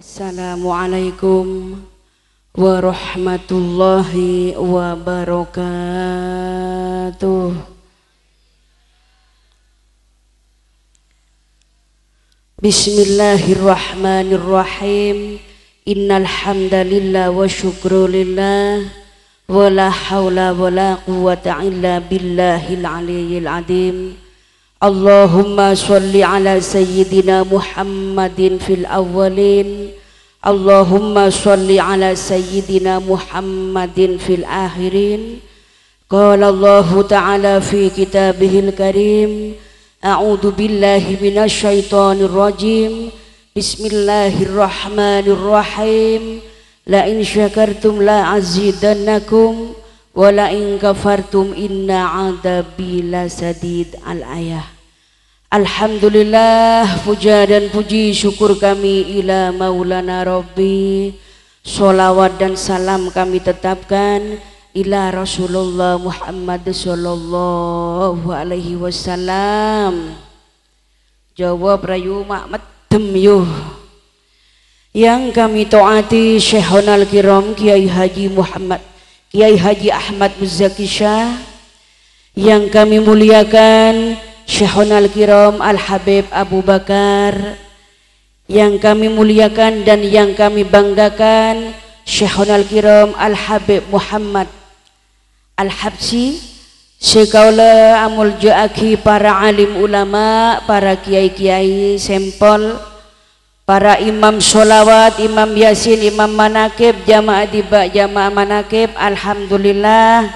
Assalamualaikum warahmatullahi wabarakatuh. Bismillahirrahmanirrahim. Innal hamdalillah wa syukrulillah wa la haula wa la quwwata illa billahil aliyyil azim. اللهم صل على سيدنا محمد في الأولين اللهم صل على سيدنا محمد في الآخرين قال الله تعالى في كتابه الكريم أعوذ بالله من الشيطان الرجيم بسم الله الرحمن الرحيم لئن شكرتم لا أزيدنكم wala in kafartum inna adabi lasadid al ayah Alhamdulillah puja dan puji syukur kami ila maulana rabbi Salawat dan salam kami tetapkan ila Rasulullah Muhammad sallallahu alaihi wasallam jawab rayu makmet yuh yang kami taati Honal Kiram Kiai Haji Muhammad Kiai Haji Ahmad Muzaki Shah yang kami muliakan Syekhun Al-Kiram Al-Habib Abu Bakar yang kami muliakan dan yang kami banggakan Syekhun Al-Kiram Al-Habib Muhammad Al-Habsi Sekaula amul joaki para alim ulama, para kiai-kiai sempol, para imam sholawat, imam yasin, imam manakib, jamaah tiba, jamaah manakib, alhamdulillah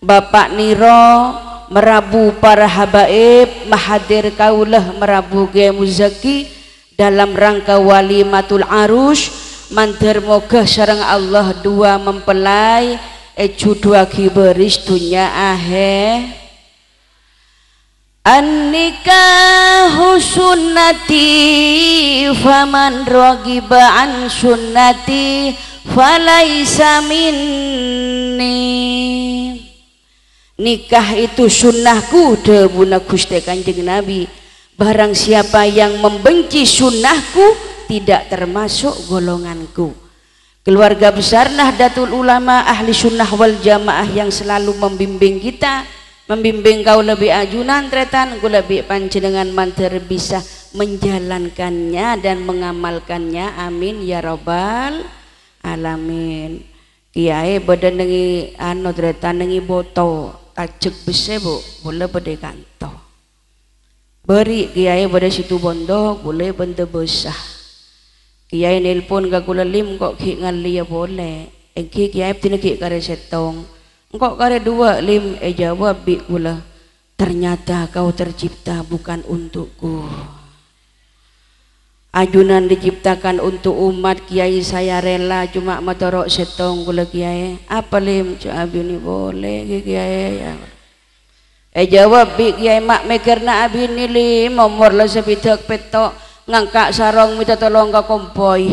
Bapak Niro merabu para habaib mahadir kaulah merabu gemuzaki dalam rangka wali walimatul arus mandir moga sarang Allah dua mempelai ecu dua kiberis dunia ahe An-nikahu sunnati faman raghiba an sunnati falaisa minni Nikah itu sunnahku debuna Gusti Kanjeng Nabi Barang siapa yang membenci sunnahku tidak termasuk golonganku Keluarga besar Nahdlatul Ulama Ahli Sunnah wal Jamaah yang selalu membimbing kita membimbing kau lebih ajunan tretan ku lebih dengan manter bisa menjalankannya dan mengamalkannya amin ya robbal alamin kiai badan nengi anu tretan nengi boto ajek bisa bu boleh pada kanto beri kiai pada situ bondo boleh benda besar kiai nelpon gak kula lim kok ki ngali ya boleh engki kiai tidak ki kare setong engkau kare dua lim e jawab bi kula ternyata kau tercipta bukan untukku ajunan diciptakan untuk umat kiai saya rela cuma matorok setong kula kiai apa lim abi ini boleh kiai ya eh jawab bi kiai mak mikirna abi ini lim umur lo petok ngangkak sarong minta tolong ke kompoi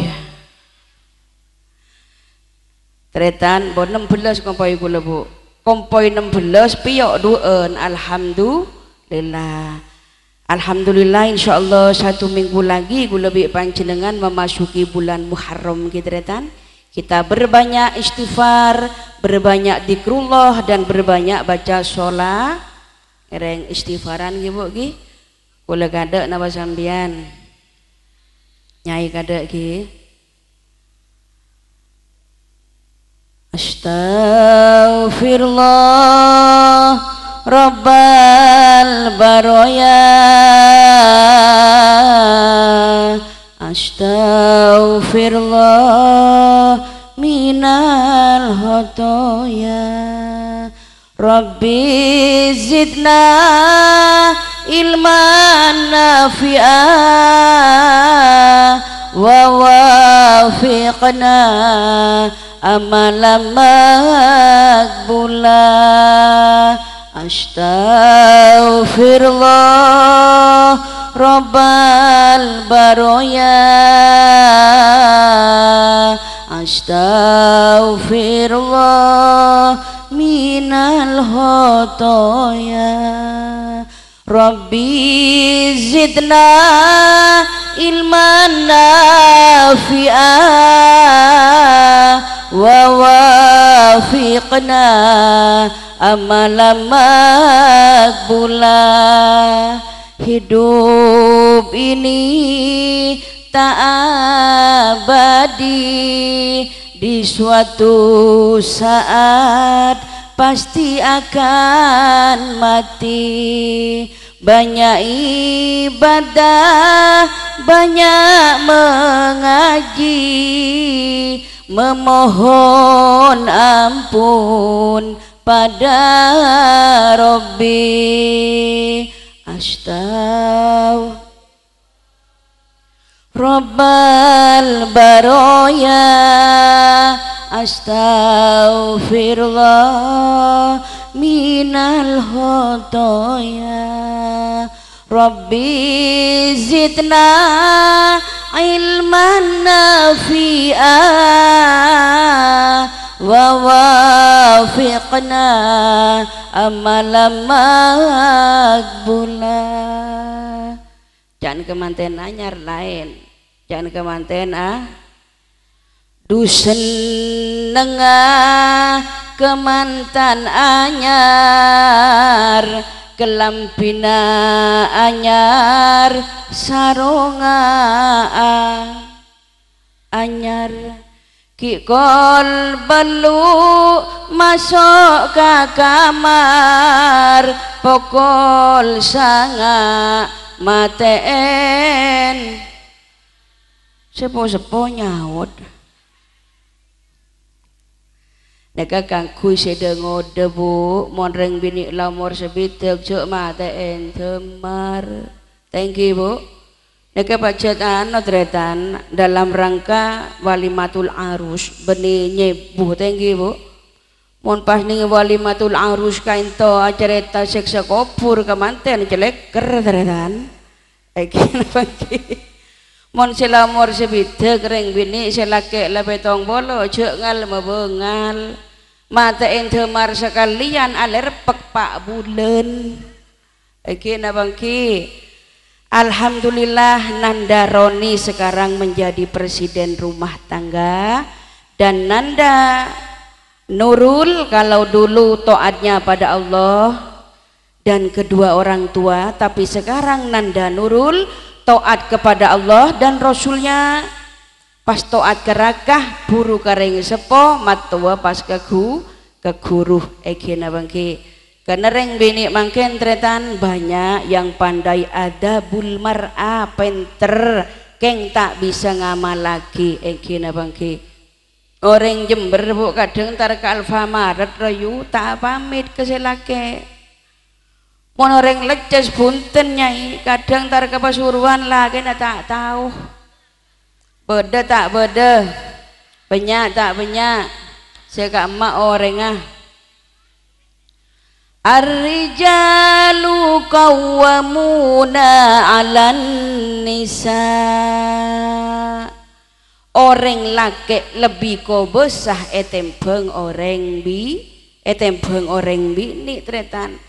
Tretan bo 16 kompoi kula Bu. Kompoi 16 piyok duen alhamdulillah. Alhamdulillah insyaallah satu minggu lagi kula bi panjenengan memasuki bulan Muharram kita retan. Kita berbanyak istighfar, berbanyak dikrullah dan berbanyak baca sholat. Reng istighfaran ki Bu ki. Kula kadek napa sampean? Nyai kadek ki. أستغفر الله رب البرايا أستغفر الله من الخطايا ربي زدنا علما نافعا ووافقنا أمل مقبولا أستغفر الله رب البرايا أستغفر الله من الخطايا ربي زدنا nafi'ah wa wafiqna أملا مقبولا hidup ini tak abadi di suatu saat pasti akan mati banyak ibadah banyak mengaji memohon ampun pada Robbi Ashtaw Rabbal baraya astaghfirullah minal khotoya Rabbi zidna ilman nafi'a wa wafiqna amalan makbula jangan kemanten anyar lain jangan kemanten ah du seneng kemantan anyar kelampina anyar sarunga anyar ki kol belu masuk ke kamar pokol sanga maten sepo sepo nyawut Naga kangku sedengod debu monreng bini lamor sebitek cuk mata entemar. Thank you bu. Naga pacatan tretan dalam rangka walimatul arus beni nyebu. Thank you bu. Mon pas ning walimatul arus kain to acareta seksa kopur kemanten jelek tretan. Ekin pagi. Mun sila umur kering bini ke lebih tong bolo mabengal mata yang demar sekalian alir pek pak bulan iki nabangki Alhamdulillah Nanda Roni sekarang menjadi presiden rumah tangga dan Nanda Nurul kalau dulu toatnya pada Allah dan kedua orang tua tapi sekarang Nanda Nurul toat kepada Allah dan Rasulnya pas toat kerakah buru kareng sepo matua pas kegu keguruh egena bangki karena reng bini mangken tretan banyak yang pandai ada bulmar a penter keng tak bisa ngamal lagi egena bangki orang jember bu kadang tar ke alfamaret rayu tak pamit keselake reng leces punten nyai kadang tar pasuruan lagi nak tak tahu beda tak beda banyak tak banyak saya kak emak orang ah Ar-rijalu qawwamuna 'alan nisa. Orang laki lebih ko besah etembeng eh orang bi, etembeng eh orang bini tretan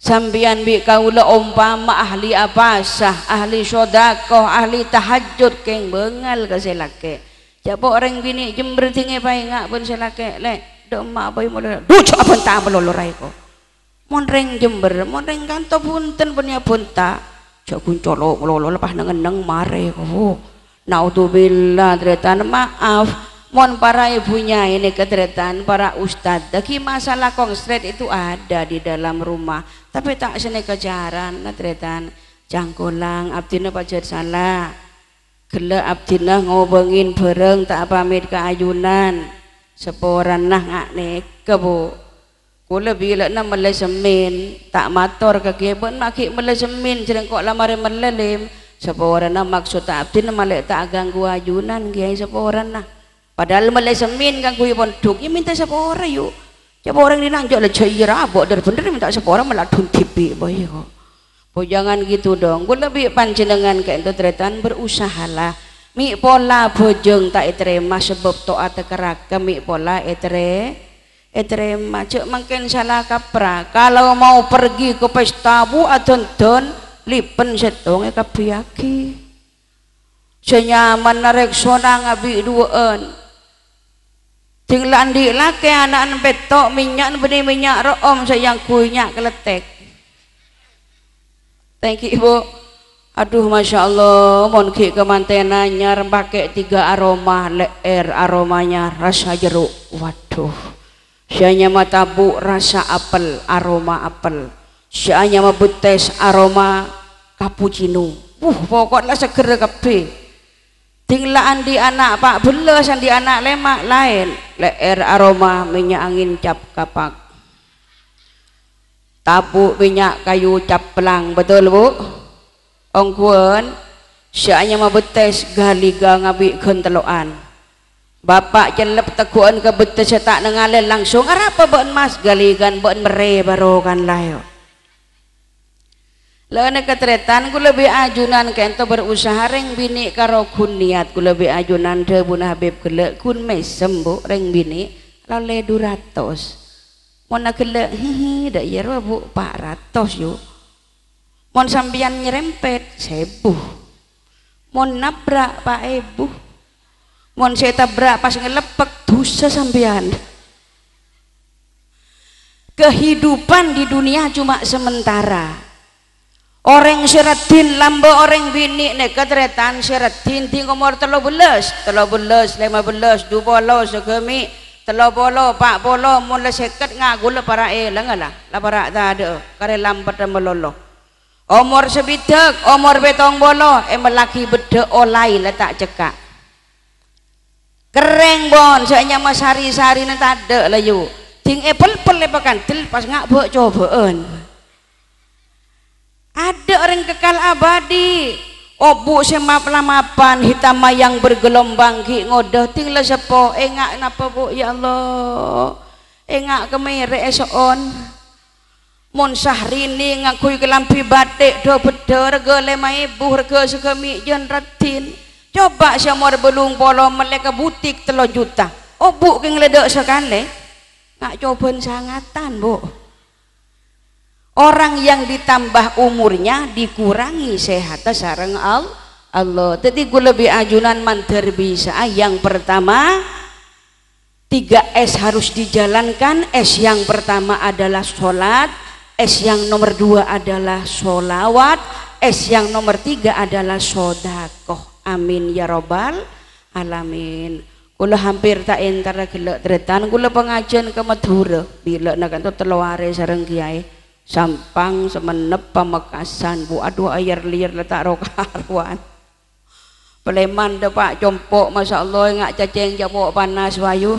sambian bi kaula umpama ahli sah ahli sodakoh ahli tahajud keng bengal ke selake japo orang bini jember tinggi pai ngak pun selake le dok mak apa yang mulai duh cok apa entah melorai ko monreng jember monreng kanto punten punya punta cok kuncolok melolol lepas nengen neng mare ko naudzubillah tretan maaf Mohon para ibunya ini keteretan para ustad, Lagi masalah konstret itu ada di dalam rumah. Tapi tak sini kejaran, keteretan Jangkulang, abdina pajar salah. Gela abdina ngobengin bareng tak pamit ke ayunan. Seporan nah ngak kebo, bu. Kula bila na melesemin, tak mator kebun maki melesemin. jeneng kok lamari melelim. Seporan nah maksud abdina malik tak ganggu ayunan. Kiai seporan nah padahal malah semin kan kuyu pun duk iya, ya minta siapa orang yuk siapa orang dinanjak lah jaya rabok dari bener minta siapa orang malah dun tipi boy Boh jangan gitu dong gue lebih panjenengan ke itu teretan berusahalah mi pola bojong tak terima sebab toa tekerak kami pola etre etrema cek makin salah kapra kalau mau pergi ke pesta bu adon don lipen setong kabiyaki senyaman narek sonang abi duaan Jeng landi lake anak petok minyak benih minyak room sayang kuyak keletek. Thank you ibu. Aduh masya Allah, monki kemantena nyar pakai tiga aroma leer aromanya rasa jeruk. Waduh. Saya mata bu rasa apel aroma apel. Syanya tes aroma cappuccino. Uh pokoknya seger kabeh tinglaan di anak pak belas yang di anak lemak lain leher aroma minyak angin cap kapak tapu minyak kayu cap pelang betul bu ongkuan syaknya gali galiga ngabi kenteloan bapak celep tekuan ke betes tak nengalen langsung apa buat mas galigan buat mere barokan layo Lene ketretan ku lebih ajunan kento berusaha reng bini karo kun niat ku lebih ajunan de bun habib gele kun mesem bu reng bini lale duratos mona gele hihi dak yerwa bu pak ratos yuk mon sambian nyerempet sebu mon nabrak pak ebu eh, mon saya tabrak pas ngelepek dosa sambian kehidupan di dunia cuma sementara Orang syaratin lamba orang bini nek ketretan syaratin tinggal umur telur belas telur belas lima belas dua bola segemi telo bolo, pak bolo, mulai seket ngagul para e eh, lengalah lah para tak ada kare lambat dan meloloh umur sebidak umur betong bolo, emel eh, laki beda olai oh, letak cekak kereng bon seanya mas hari-hari ni tak ada ting eh pel pel lepakan til pas ngak buat cobaan ada orang kekal abadi obu oh, semap lamapan hitam yang bergelombang ki ngodoh tinggal sepo engak napa bu ya Allah engak kemere on mon sahrini ngakui kelampi batik do beder gelema ibu suka mi jen retin coba semua belung polo meleka butik telo juta obu oh, ke sekane sekali ngak cobain sangatan bu orang yang ditambah umurnya dikurangi sehat sarang al. Allah jadi gue lebih ajunan mantar bisa ah, yang pertama 3S harus dijalankan S yang pertama adalah sholat S yang nomor dua adalah sholawat S yang nomor tiga adalah sodakoh amin ya robbal alamin Kula hampir tak entar gelek tretan kula pengajian ke Madura. Bila nak telu are sareng kiai sampang semenep pemekasan bu aduh air liar letak roh karuan peleman deh pak jompok masya Allah ngak cacing jamuk panas wayu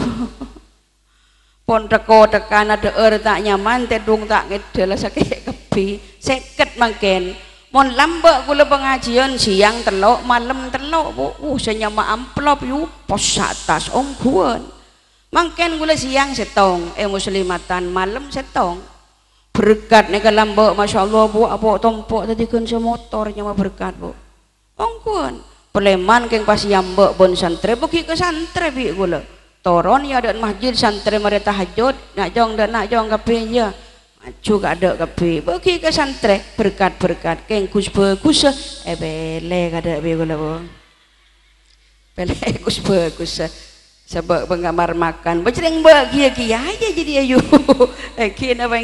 pon teko tekan ada er tak nyaman tedung tak ngedelah sakit kepi seket mungkin mon lambak gula pengajian siang telok malam telok bu uh, senyama amplop yuk pos atas om buan makin gula siang setong eh muslimatan malam setong berkat nih kalau mbak masya Allah bu apa tompok tadi kan motor mah berkat bu tongkun peleman keng pas yang bon santri bu ke santri bi gula toron ya ada masjid santri mari tahajud nak jong dan nak jong kape ya maju gak ada kape bu ke santri berkat berkat keng kus bagus eh bele kada bi gula bu bele kus bagus sebab penggemar makan bercereng yang kia kia aja jadi ayu eh, kena apa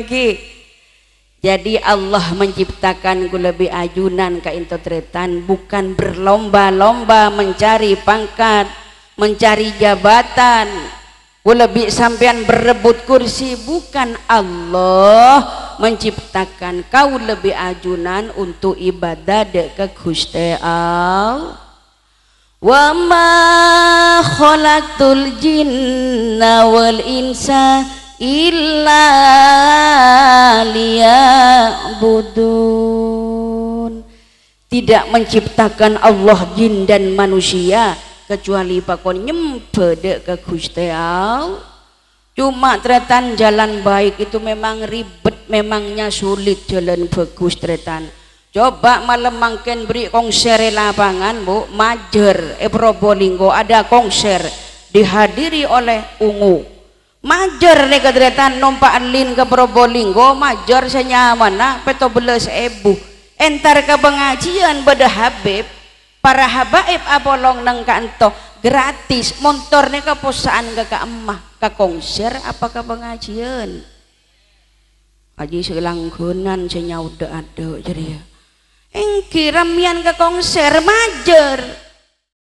jadi Allah menciptakan ku lebih ajunan ke intotretan bukan berlomba-lomba mencari pangkat mencari jabatan ku lebih sampean berebut kursi bukan Allah menciptakan kau lebih ajunan untuk ibadah dek ke Gusti Allah wa ma khalaqtul jinna wal insa illa liya'budun tidak menciptakan Allah jin dan manusia kecuali pakon nyempede ke Gusti cuma tretan jalan baik itu memang ribet memangnya sulit jalan bagus tretan coba malam mangken beri konser lapangan bu majer Ebro eh, Probolinggo ada konser dihadiri oleh ungu major nih kedretan numpaan lin ke Probolinggo major senyaman nak peto belas ebu entar ke pengajian beda habib para habaib abolong nang kanto gratis Motor nih ke posaan ke ke emah ke konser apa ke pengajian aji selanggunan udah ada jadi ya engki ke konser major